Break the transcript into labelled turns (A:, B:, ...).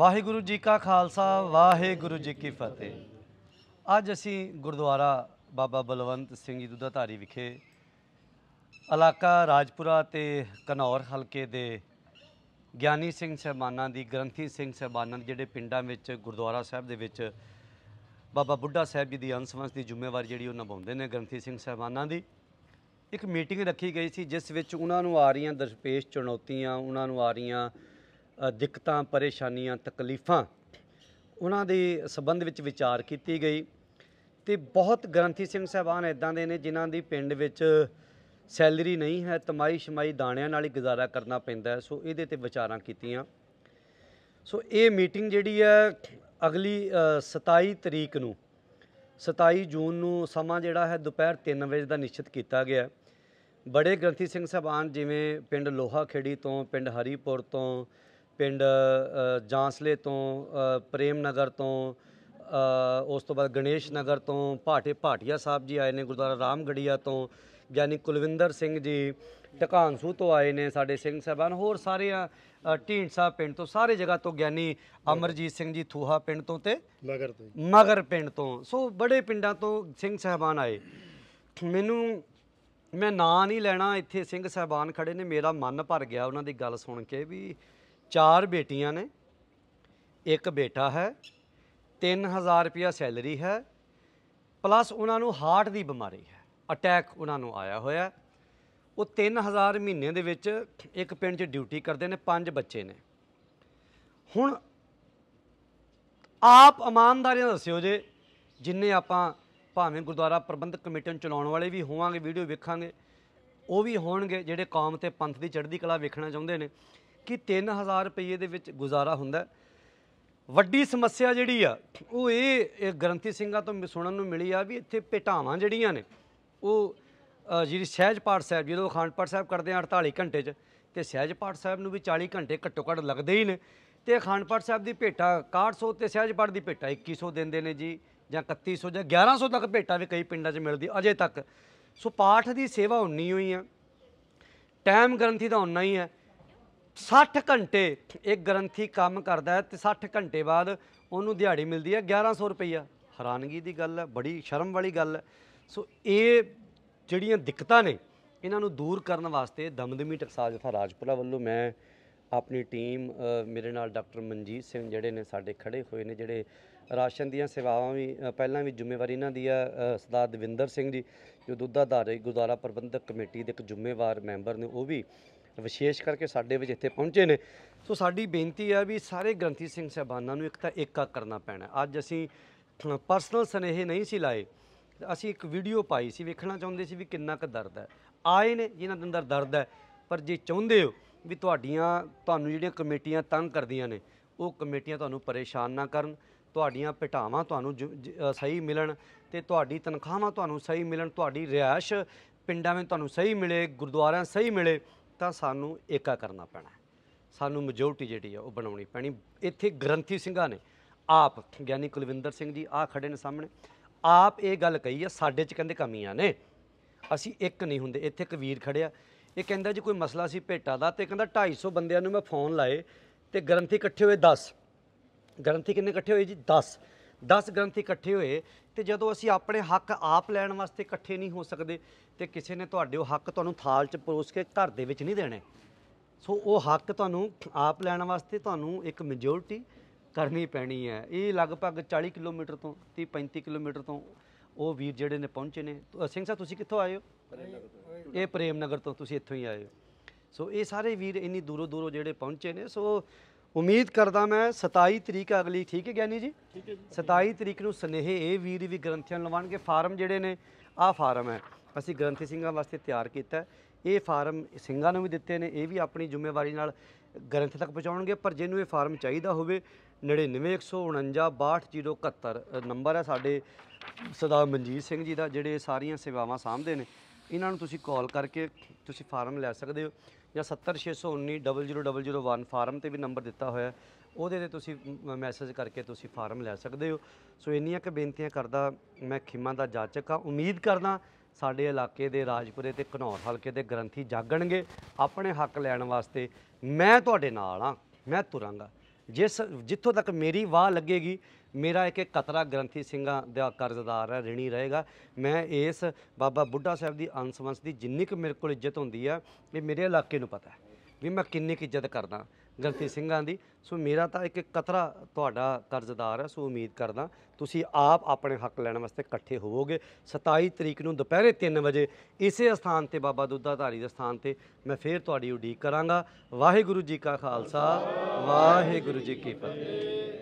A: ਵਾਹਿਗੁਰੂ ਜੀ ਕਾ ਖਾਲਸਾ ਵਾਹਿਗੁਰੂ ਜੀ ਕੀ ਫਤਿਹ ਅੱਜ ਅਸੀਂ ਗੁਰਦੁਆਰਾ ਬਾਬਾ ਬਲਵੰਤ ਸਿੰਘ ਜੀ ਦੁਧਾਧਾਰੀ ਵਿਖੇ ਇਲਾਕਾ ਰਾਜਪੁਰਾ ਤੇ ਕਨੌਰ ਹਲਕੇ ਦੇ ਗਿਆਨੀ ਸਿੰਘ ਸਹਿਬਾਨਾਂ ਦੀ ਗ੍ਰੰਥੀ ਸਿੰਘ ਸਹਿਬਾਨਾਂ ਦੇ ਜਿਹੜੇ ਪਿੰਡਾਂ ਵਿੱਚ ਗੁਰਦੁਆਰਾ ਸਾਹਿਬ ਦੇ ਵਿੱਚ ਬਾਬਾ ਬੁੱਢਾ ਸਾਹਿਬ ਜੀ ਦੀ ਅੰਸਵੰਸ ਦੀ ਜ਼ਿੰਮੇਵਾਰੀ ਜਿਹੜੀ ਉਹ ਨਿਭਾਉਂਦੇ ਨੇ ਗ੍ਰੰਥੀ ਸਿੰਘ ਸਹਿਬਾਨਾਂ ਦੀ ਇੱਕ ਮੀਟਿੰਗ ਰੱਖੀ ਗਈ ਸੀ ਜਿਸ ਵਿੱਚ ਉਹਨਾਂ ਨੂੰ ਆ ਰਹੀਆਂ ਦਰਪੇਸ਼ ਚੁਣੌਤੀਆਂ ਉਹਨਾਂ ਨੂੰ ਆ ਰਹੀਆਂ ਦਿੱਕਤਾਂ ਪਰੇਸ਼ਾਨੀਆਂ ਤਕਲੀਫਾਂ ਉਹਨਾਂ ਦੇ ਸਬੰਧ ਵਿੱਚ ਵਿਚਾਰ ਕੀਤੀ ਗਈ ਤੇ ਬਹੁਤ ਗ੍ਰੰਥੀ ਸਿੰਘ ਸਹਿਬਾਨ ਇਦਾਂ ਦੇ ਨੇ ਜਿਨ੍ਹਾਂ ਦੀ ਪਿੰਡ ਵਿੱਚ ਸੈਲਰੀ ਨਹੀਂ ਹੈ ਤਮਾਈ ਸ਼ਮਾਈ ਦਾਣਿਆਂ ਨਾਲ ਹੀ ਗੁਜ਼ਾਰਾ ਕਰਨਾ ਪੈਂਦਾ ਸੋ ਇਹਦੇ ਤੇ ਵਿਚਾਰਾਂ ਕੀਤੀਆਂ ਸੋ ਇਹ ਮੀਟਿੰਗ ਜਿਹੜੀ ਹੈ ਅਗਲੀ 27 ਤਰੀਕ ਨੂੰ 27 ਜੂਨ ਨੂੰ ਸਮਾਂ ਜਿਹੜਾ ਹੈ ਦੁਪਹਿਰ 3 ਵਜੇ ਦਾ ਨਿਸ਼ਚਿਤ ਕੀਤਾ ਗਿਆ ਬੜੇ ਗ੍ਰੰਥੀ ਸਿੰਘ ਸਹਿਬਾਨ ਜਿਵੇਂ ਪਿੰਡ ਲੋਹਾ ਖੇੜੀ ਤੋਂ ਪਿੰਡ ਹਰੀਪੁਰ ਤੋਂ ਪਿੰਡ ਜਾਂਸਲੇ ਤੋਂ ਪ੍ਰੇਮ ਨਗਰ ਤੋਂ ਉਸ ਤੋਂ ਬਾਅਦ ਗਣੇਸ਼ ਨਗਰ ਤੋਂ ਭਾਟੇ ਭਾਟੀਆ ਸਾਹਿਬ ਜੀ ਆਏ ਨੇ ਗੁਰਦੁਆਰਾ ਰਾਮਗੜੀਆ ਤੋਂ ਗਿਆਨੀ ਕੁਲਵਿੰਦਰ ਸਿੰਘ ਜੀ ਟਕਾਂਸੂ ਤੋਂ ਆਏ ਨੇ ਸਾਡੇ ਸਿੰਘ ਸਾਹਿਬਾਨ ਹੋਰ ਸਾਰੇ ਆ ਸਾਹਿਬ ਪਿੰਡ ਤੋਂ ਸਾਰੇ ਜਗ੍ਹਾ ਤੋਂ ਗਿਆਨੀ ਅਮਰਜੀਤ ਸਿੰਘ ਜੀ ਥੂਹਾ ਪਿੰਡ ਤੋਂ ਤੇ ਮਗਰ ਤੋਂ ਮਗਰ ਪਿੰਡ ਤੋਂ ਸੋ ਬੜੇ ਪਿੰਡਾਂ ਤੋਂ ਸਿੰਘ ਸਾਹਿਬਾਨ ਆਏ ਮੈਨੂੰ ਮੈਂ ਨਾਂ ਨਹੀਂ ਲੈਣਾ ਇੱਥੇ ਸਿੰਘ ਸਾਹਿਬਾਨ ਖੜੇ ਨੇ ਮੇਰਾ ਮਨ ਭਰ ਗਿਆ ਉਹਨਾਂ ਦੀ ਗੱਲ ਸੁਣ ਕੇ ਵੀ ਚਾਰ ਬੇਟੀਆਂ ਨੇ ਇੱਕ ਬੇਟਾ ਹੈ 3000 ਰੁਪਿਆ ਸੈਲਰੀ ਹੈ ਪਲੱਸ ਉਹਨਾਂ ਨੂੰ ਹਾਰਟ ਦੀ ਬਿਮਾਰੀ ਹੈ ਅਟੈਕ ਉਹਨਾਂ ਨੂੰ ਆਇਆ ਹੋਇਆ ਉਹ 3000 ਮਹੀਨੇ ਦੇ ਵਿੱਚ ਇੱਕ ਪਿੰਡ 'ਚ ਡਿਊਟੀ ਕਰਦੇ ਨੇ ਪੰਜ ਬੱਚੇ ਨੇ ਹੁਣ ਆਪ ਇਮਾਨਦਾਰੀ ਨਾਲ ਦੱਸਿਓ ਜੇ ਜਿੰਨੇ ਆਪਾਂ ਭਾਵੇਂ ਗੁਰਦੁਆਰਾ ਪ੍ਰਬੰਧਕ ਕਮੇਟੀ ਨੂੰ ਚਲਾਉਣ ਵਾਲੇ ਵੀ ਹੋਵਾਂਗੇ ਵੀਡੀਓ ਵੇਖਾਂਗੇ ਉਹ ਵੀ ਹੋਣਗੇ ਜਿਹੜੇ ਕੌਮ ਤੇ ਪੰਥ ਦੀ ਚੜ੍ਹਦੀ ਕਲਾ ਵੇਖਣਾ ਚਾਹੁੰਦੇ ਨੇ ਕਿ 3000 ਰੁਪਏ ਦੇ ਵਿੱਚ ਗੁਜ਼ਾਰਾ ਹੁੰਦਾ ਵੱਡੀ ਸਮੱਸਿਆ ਜਿਹੜੀ ਆ ਉਹ ਇਹ ਗ੍ਰੰਥੀ ਸਿੰਘਾਂ ਤੋਂ ਸੁਣਨ ਨੂੰ ਮਿਲੀ ਆ ਵੀ ਇੱਥੇ ਭੇਟਾਵਾਂ ਜਿਹੜੀਆਂ ਨੇ ਉਹ ਜਿਹੜੀ ਸਹਿਜ ਪਾਠ ਸਾਹਿਬ ਜਦੋਂ ਅਖੰਡ ਪਾਠ ਸਾਹਿਬ ਕਰਦੇ ਆ 48 ਘੰਟੇ 'ਚ ਤੇ ਸਹਿਜ ਪਾਠ ਸਾਹਿਬ ਨੂੰ ਵੀ 40 ਘੰਟੇ ਘੱਟੋ ਘੱਟ ਲੱਗਦੇ ਹੀ ਨੇ ਤੇ ਅਖੰਡ ਪਾਠ ਸਾਹਿਬ ਦੀ ਭੇਟਾ 6100 ਤੇ ਸਹਿਜ ਪਾਠ ਦੀ ਭੇਟਾ 2100 ਦਿੰਦੇ ਨੇ ਜੀ ਜਾਂ 3100 ਜਾਂ 1100 ਤੱਕ ਭੇਟਾ ਵੀ ਕਈ ਪਿੰਡਾਂ 'ਚ ਮਿਲਦੀ ਅਜੇ ਤੱਕ ਸੋ ਪਾਠ ਦੀ ਸੇਵਾ ਉਨੀ ਹੋਈ ਆ ਟਾਈਮ ਗ੍ਰੰਥੀ ਦਾ ਉਨਾ ਹੀ ਆ 60 ਘੰਟੇ ਇੱਕ ਗ੍ਰੰਥੀ ਕੰਮ ਕਰਦਾ ਹੈ ਤੇ 60 ਘੰਟੇ ਬਾਅਦ ਉਹਨੂੰ ਦਿਹਾੜੀ ਮਿਲਦੀ ਹੈ 1100 ਰੁਪਈਆ ਹੈਰਾਨਗੀ ਦੀ ਗੱਲ ਹੈ ਬੜੀ ਸ਼ਰਮ ਵਾਲੀ ਗੱਲ ਹੈ ਸੋ ਇਹ ਜਿਹੜੀਆਂ ਦਿੱਕਤਾਂ ਨੇ ਇਹਨਾਂ ਨੂੰ ਦੂਰ ਕਰਨ ਵਾਸਤੇ ਦਮਦਮੀ ਟਕਸਾਲ ਜਥਾ ਰਾਜਪੁਰਾ ਵੱਲੋਂ ਮੈਂ ਆਪਣੀ ਟੀਮ ਮੇਰੇ ਨਾਲ ਡਾਕਟਰ ਮਨਜੀਤ ਸਿੰਘ ਜਿਹੜੇ ਨੇ ਸਾਡੇ ਖੜੇ ਹੋਏ ਨੇ ਜਿਹੜੇ ਰਾਸ਼ਨ ਦੀਆਂ ਸੇਵਾਵਾਂ ਵੀ ਪਹਿਲਾਂ ਵੀ ਜ਼ਿੰਮੇਵਾਰੀ ਇਹਨਾਂ ਦੀ ਆ ਸਰਦਾਰ ਦਵਿੰਦਰ ਸਿੰਘ ਜੀ ਜੋ ਦੁੱਧ ਆਧਾਰੇ ਗੁਜ਼ਾਰਾ ਪ੍ਰਬੰਧਕ ਕਮੇਟੀ ਦੇ ਇੱਕ ਜ਼ਿੰਮੇਵਾਰ ਮੈਂਬਰ ਨੇ ਉਹ ਵੀ ਵਿਸ਼ੇਸ਼ ਕਰਕੇ ਸਾਡੇ ਵਿੱਚ ਇੱਥੇ ਪਹੁੰਚੇ ਨੇ ਸੋ ਸਾਡੀ ਬੇਨਤੀ ਹੈ ਵੀ ਸਾਰੇ ਗ੍ਰੰਥੀ ਸਿੰਘ ਸਹਿਬਾਨਾਂ ਨੂੰ ਇੱਕ ਤਾਂ ਏਕਾ ਕਰਨਾ ਪੈਣਾ ਅੱਜ ਅਸੀਂ ਪਰਸਨਲ ਸਨੇਹ ਨਹੀਂ ਸੀ ਲਾਏ ਅਸੀਂ ਇੱਕ ਵੀਡੀਓ ਪਾਈ ਸੀ ਵੇਖਣਾ ਚਾਹੁੰਦੇ ਸੀ ਵੀ ਕਿੰਨਾ ਕੁ ਦਰਦ ਹੈ ਆਏ ਨੇ ਜਿਨ੍ਹਾਂ ਦੇ ਅੰਦਰ ਦਰਦ ਹੈ ਪਰ ਜੇ ਚਾਹੁੰਦੇ ਹੋ ਵੀ ਤੁਹਾਡੀਆਂ ਤੁਹਾਨੂੰ ਜਿਹੜੀਆਂ ਕਮੇਟੀਆਂ ਤੰਗ ਕਰਦੀਆਂ ਨੇ ਉਹ ਕਮੇਟੀਆਂ ਤੁਹਾਨੂੰ ਪਰੇਸ਼ਾਨ ਨਾ ਕਰਨ ਤੁਹਾਡੀਆਂ ਪਟਾਵਾਂ ਤੁਹਾਨੂੰ ਸਹੀ ਮਿਲਣ ਤੇ ਤੁਹਾਡੀ ਤਨਖਾਹਾਂ ਤੁਹਾਨੂੰ ਸਹੀ ਮਿਲਣ ਤੁਹਾਡੀ ਰਿਆਸ਼ ਪਿੰਡਾਂ ਵਿੱਚ ਤੁਹਾਨੂੰ ਸਹੀ ਮਿਲੇ ਗੁਰਦੁਆਰਿਆਂ ਸਹੀ ਮਿਲੇ ਤਾਂ ਸਾਨੂੰ ਏਕਾ ਕਰਨਾ ਪੈਣਾ ਸਾਨੂੰ ਮੈਜੋਰਟੀ ਜਿਹੜੀ ਆ ਉਹ ਬਣਾਉਣੀ ਪੈਣੀ ਇੱਥੇ ਗ੍ਰੰਥੀ ਸਿੰਘਾਂ ਨੇ ਆਪ ਗਿਆਨੀ ਕੁਲਵਿੰਦਰ ਸਿੰਘ ਜੀ ਆ ਖੜੇ ਨੇ ਸਾਹਮਣੇ ਆਪ ਇਹ ਗੱਲ ਕਹੀ ਆ ਸਾਡੇ ਚ ਕਹਿੰਦੇ ਕਮੀਆਂ ਨੇ ਅਸੀਂ ਇੱਕ ਨਹੀਂ ਹੁੰਦੇ ਇੱਥੇ ਇੱਕ ਵੀਰ ਖੜਿਆ ਇਹ ਕਹਿੰਦਾ ਜੀ ਕੋਈ ਮਸਲਾ ਸੀ ਭੇਟਾ ਦਾ ਤੇ ਕਹਿੰਦਾ 250 ਬੰਦਿਆਂ ਨੂੰ ਮੈਂ ਫੋਨ ਲਾਏ ਤੇ ਗ੍ਰੰਥੀ ਇਕੱਠੇ ਹੋਏ 10 ਗ੍ਰੰਥੀ ਕਿੰਨੇ ਇਕੱਠੇ ਹੋਏ ਜੀ 10 10 ਗ੍ਰੰਥ ਇਕੱਠੇ ਹੋਏ ਤੇ ਜਦੋਂ ਅਸੀਂ ਆਪਣੇ ਹੱਕ ਆਪ ਲੈਣ ਵਾਸਤੇ ਇਕੱਠੇ ਨਹੀਂ ਹੋ ਸਕਦੇ ਤੇ ਕਿਸੇ ਨੇ ਤੁਹਾਡੇ ਉਹ ਹੱਕ ਤੁਹਾਨੂੰ ਥਾਲ 'ਚ ਪਰੋਸ ਕੇ ਘਰ ਦੇ ਵਿੱਚ ਨਹੀਂ ਦੇਣੇ ਸੋ ਉਹ ਹੱਕ ਤੁਹਾਨੂੰ ਆਪ ਲੈਣ ਵਾਸਤੇ ਤੁਹਾਨੂੰ ਇੱਕ ਮੈਜੋਰਟੀ ਕਰਨੀ ਪੈਣੀ ਹੈ ਇਹ ਲਗਭਗ 40 ਕਿਲੋਮੀਟਰ ਤੋਂ 30 35 ਕਿਲੋਮੀਟਰ ਤੋਂ ਉਹ ਵੀਰ ਜਿਹੜੇ ਨੇ ਪਹੁੰਚੇ ਨੇ ਸਿੰਘ ਸਾਹਿਬ ਤੁਸੀਂ ਕਿੱਥੋਂ ਆਏ ਹੋ ਇਹ ਪ੍ਰੇਮ ਨਗਰ ਤੋਂ ਤੁਸੀਂ ਇੱਥੋਂ ਹੀ ਆਏ ਹੋ ਸੋ ਇਹ ਸਾਰੇ ਵੀਰ ਇੰਨੀ ਦੂਰੋਂ ਦੂਰੋਂ ਜਿਹੜੇ ਪਹੁੰਚੇ ਨੇ ਸੋ ਉਮੀਦ ਕਰਦਾ ਮੈਂ 27 ਤਰੀਕ ਅਗਲੀ ਠੀਕ ਹੈ ਗਿਆਨੀ ਜੀ ਠੀਕ ਹੈ ਜੀ 27 ਤਰੀਕ ਨੂੰ ਸਨੇਹੇ ਇਹ ਵੀਰ ਵੀ ਗ੍ਰੰਥੀਆਂ ਲਵਾਣਗੇ ਫਾਰਮ ਜਿਹੜੇ ਨੇ ਆਹ ਫਾਰਮ ਹੈ ਅਸੀਂ ਗ੍ਰੰਥੀ ਸਿੰਘਾਂ ਵਾਸਤੇ ਤਿਆਰ ਕੀਤਾ ਇਹ ਫਾਰਮ ਸਿੰਘਾਂ ਨੂੰ ਵੀ ਦਿੱਤੇ ਨੇ ਇਹ ਵੀ ਆਪਣੀ ਜ਼ਿੰਮੇਵਾਰੀ ਨਾਲ ਗ੍ਰੰਥ ਤੱਕ ਪਹੁੰਚਾਉਣਗੇ ਪਰ ਜਿਹਨੂੰ ਇਹ ਫਾਰਮ ਚਾਹੀਦਾ ਹੋਵੇ 9915962071 ਨੰਬਰ ਹੈ ਸਾਡੇ ਸਦਾ ਮਨਜੀਤ ਸਿੰਘ ਜੀ ਦਾ ਜਿਹੜੇ ਸਾਰੀਆਂ ਸੇਵਾਵਾਂ ਸਾਹਮਣੇ ਨੇ ਇਹਨਾਂ ਨੂੰ ਤੁਸੀਂ ਕਾਲ ਕਰਕੇ ਤੁਸੀਂ ਫਾਰਮ ਲੈ ਸਕਦੇ ਹੋ ਜਾਂ 7061900001 ਫਾਰਮ ਤੇ ਵੀ ਨੰਬਰ ਦਿੱਤਾ ਹੋਇਆ ਉਹਦੇ ਤੇ ਤੁਸੀਂ ਮੈਸੇਜ ਕਰਕੇ ਤੁਸੀਂ ਫਾਰਮ ਲੈ ਸਕਦੇ ਹੋ ਸੋ ਇੰਨੀਆਂ ਕ ਬੇਨਤੀਆਂ ਕਰਦਾ ਮੈਂ ਖਿਮਾ ਦਾ ਜਾਚਕ ਆ ਉਮੀਦ ਕਰਦਾ ਸਾਡੇ ਇਲਾਕੇ ਦੇ ਰਾਜਪੁਰੇ ਤੇ ਘਨੌਰ ਹਲਕੇ ਦੇ ਗ੍ਰੰਥੀ ਜਾਗਣਗੇ ਆਪਣੇ ਹੱਕ ਲੈਣ ਵਾਸਤੇ ਮੈਂ ਤੁਹਾਡੇ ਨਾਲ ਆ ਮੈਂ ਤੁਰਾਂਗਾ ਜਿਸ ਜਿੱਥੋਂ ਤੱਕ ਮੇਰੀ ਵਾਹ ਲੱਗੇਗੀ ਮੇਰਾ ਇੱਕ ਇੱਕ ਕਤਰਾ ਗ੍ਰੰਥੀ ਸਿੰਘਾਂ ਦਾ ਕਰਜ਼ਦਾਰ ਹੈ ਰਿਣੀ ਰਹੇਗਾ ਮੈਂ ਇਸ ਬਾਬਾ ਬੁੱਢਾ ਸਾਹਿਬ ਦੀ ਅੰਸਵੰਸ ਦੀ ਜਿੰਨੀ ਕੁ ਮੇਰੇ ਕੋਲ ਇੱਜ਼ਤ ਹੁੰਦੀ ਆ ਇਹ ਮੇਰੇ ਇਲਾਕੇ ਨੂੰ ਪਤਾ ਵੀ ਮੈਂ ਕਿੰਨੀ ਕੁ ਇੱਜ਼ਤ ਕਰਦਾ ਗਲਤੀ ਸਿੰਘਾਂ ਦੀ ਸੋ ਮੇਰਾ ਤਾਂ ਇੱਕ ਕਤਰਾ ਤੁਹਾਡਾ ਕਰਜ਼ਦਾਰ ਹੈ ਸੋ ਉਮੀਦ ਕਰਦਾ ਤੁਸੀਂ ਆਪ ਆਪਣੇ ਹੱਕ ਲੈਣ ਵਾਸਤੇ ਇਕੱਠੇ ਹੋਵੋਗੇ 27 ਤਰੀਕ ਨੂੰ ਦੁਪਹਿਰੇ 3 ਵਜੇ ਇਸੇ ਸਥਾਨ ਤੇ ਬਾਬਾ ਦੁੱਧਾਧਾਰੀ ਦੇ ਸਥਾਨ ਤੇ ਮੈਂ ਫੇਰ ਤੁਹਾਡੀ ਉਡੀਕ ਕਰਾਂਗਾ ਵਾਹਿਗੁਰੂ ਜੀ ਕਾ ਖਾਲਸਾ ਵਾਹਿਗੁਰੂ ਜੀ ਕੀ ਫਤਿਹ